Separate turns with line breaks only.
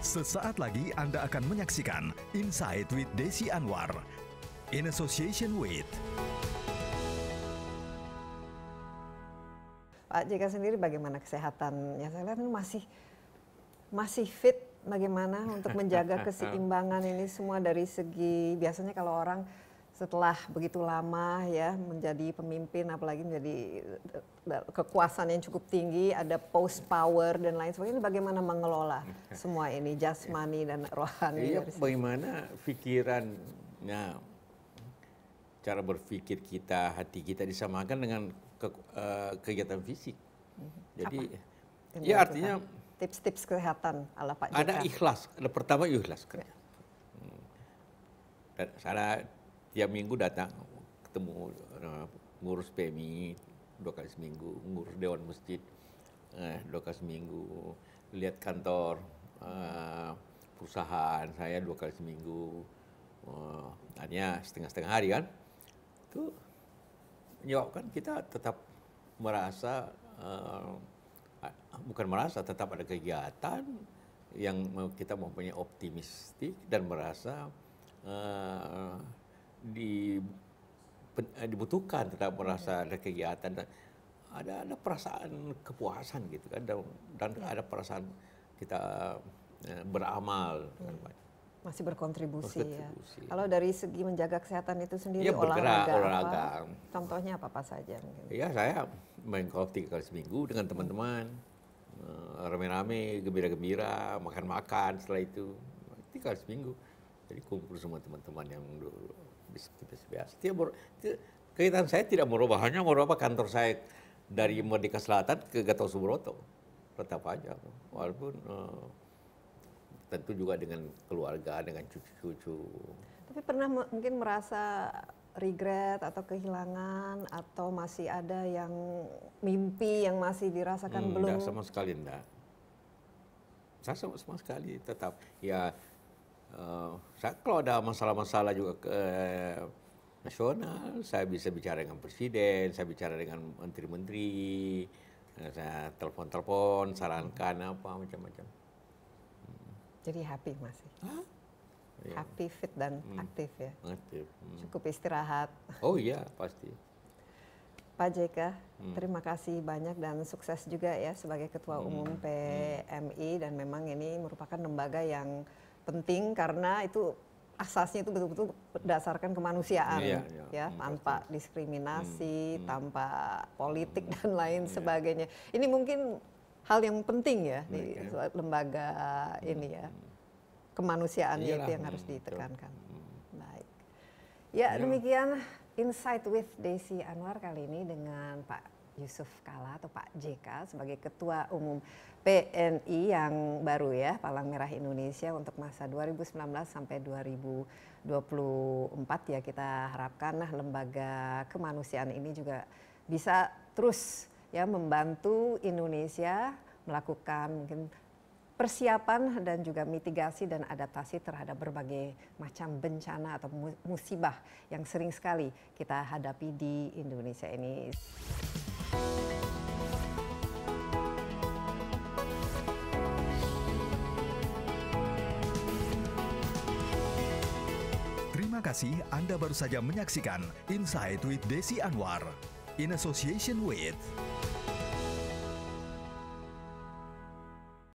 Sesaat lagi Anda akan menyaksikan Inside with Desi Anwar in association with
Pak JK sendiri bagaimana kesehatannya? Saya lihat masih masih fit bagaimana untuk menjaga keseimbangan ini semua dari segi biasanya kalau orang setelah begitu lama ya menjadi pemimpin apalagi menjadi e, e, kekuasaan yang cukup tinggi ada post power dan lain sebagainya bagaimana mengelola semua ini jasmani dan rohani ya,
bagaimana pikirannya cara berpikir kita hati kita disamakan dengan ke, uh, kegiatan fisik mhm. jadi Apa?
ya artinya tips-tips kesehatan ala Pak Jika. ada ikhlas
ada pertama ikhlas kan. Ya. Hmm tiap minggu datang ketemu eh, ngurus PMI dua kali seminggu, ngurus dewan masjid eh, dua kali seminggu, lihat kantor eh, perusahaan saya dua kali seminggu, eh, hanya setengah-setengah hari kan, itu menyebabkan kita tetap merasa eh, bukan merasa tetap ada kegiatan yang kita mempunyai optimistik dan merasa eh, di eh, dibutuhkan terhadap merasa ada kegiatan dan ada ada perasaan kepuasan gitu kan dan, dan ya. ada perasaan kita eh, beramal hmm. kan.
masih berkontribusi, ya. berkontribusi ya. Kalau dari segi menjaga kesehatan itu sendiri ya, bergerak, olahraga, olahraga. Apa, contohnya apa apa saja mungkin?
Gitu? Ya saya main golf tiga kali seminggu dengan teman-teman eh, rame-rame, gembira-gembira, makan-makan setelah itu tiga kali seminggu. Jadi kumpul semua teman-teman yang dulu bisnis biasa. Tidak, kegiatan saya tidak merubah, hanya merubah kantor saya dari Merdeka Selatan ke Gatot Subroto. Tetap aja, walaupun uh, tentu juga dengan keluarga, dengan cucu-cucu.
Tapi pernah mungkin merasa regret atau kehilangan atau masih ada yang mimpi yang masih dirasakan hmm, belum? Tidak sama
sekali tidak. Saya sama sekali tetap ya Eh, saya kalau ada masalah-masalah juga ke eh, nasional, saya bisa bicara dengan presiden, saya bicara dengan menteri-menteri, eh, saya telepon-telepon, sarankan apa macam-macam.
Jadi happy masih. Hah? Iya. Happy fit dan hmm. aktif ya. Aktif. Hmm. Cukup istirahat. Oh iya pasti. Pak JK, hmm. terima kasih banyak dan sukses juga ya sebagai Ketua hmm. Umum hmm. PMI dan memang ini merupakan lembaga yang penting karena itu asasnya itu betul-betul berdasarkan kemanusiaan yeah, yeah. ya hmm, tanpa diskriminasi, hmm, hmm, tanpa politik hmm, dan lain yeah. sebagainya. Ini mungkin hal yang penting ya di yeah. lembaga hmm, ini ya. Hmm. Kemanusiaan Iyalah, itu yang harus ditekankan. Baik. Ya, ya, demikian insight with Desi Anwar kali ini dengan Pak Yusuf Kala atau Pak JK sebagai Ketua Umum PNI yang baru ya Palang Merah Indonesia untuk masa 2019 sampai 2024 ya kita harapkan nah lembaga kemanusiaan ini juga bisa terus ya membantu Indonesia melakukan mungkin persiapan dan juga mitigasi dan adaptasi terhadap berbagai macam bencana atau musibah yang sering sekali kita hadapi di Indonesia ini.
Terima kasih Anda baru saja menyaksikan Inside with Desi Anwar in association with